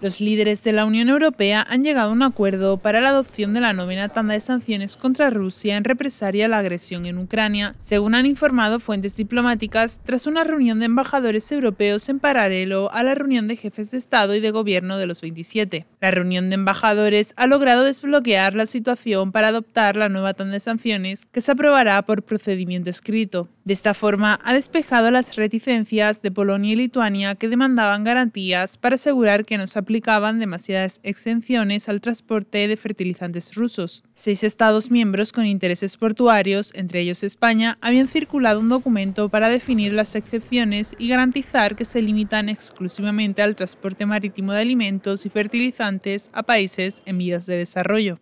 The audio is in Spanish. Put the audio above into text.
Los líderes de la Unión Europea han llegado a un acuerdo para la adopción de la novena tanda de sanciones contra Rusia en represalia a la agresión en Ucrania, según han informado fuentes diplomáticas tras una reunión de embajadores europeos en paralelo a la reunión de jefes de Estado y de Gobierno de los 27. La reunión de embajadores ha logrado desbloquear la situación para adoptar la nueva tanda de sanciones que se aprobará por procedimiento escrito. De esta forma, ha despejado las reticencias de Polonia y Lituania que demandaban garantías para asegurar que no se aplicaban demasiadas exenciones al transporte de fertilizantes rusos. Seis Estados miembros con intereses portuarios, entre ellos España, habían circulado un documento para definir las excepciones y garantizar que se limitan exclusivamente al transporte marítimo de alimentos y fertilizantes a países en vías de desarrollo.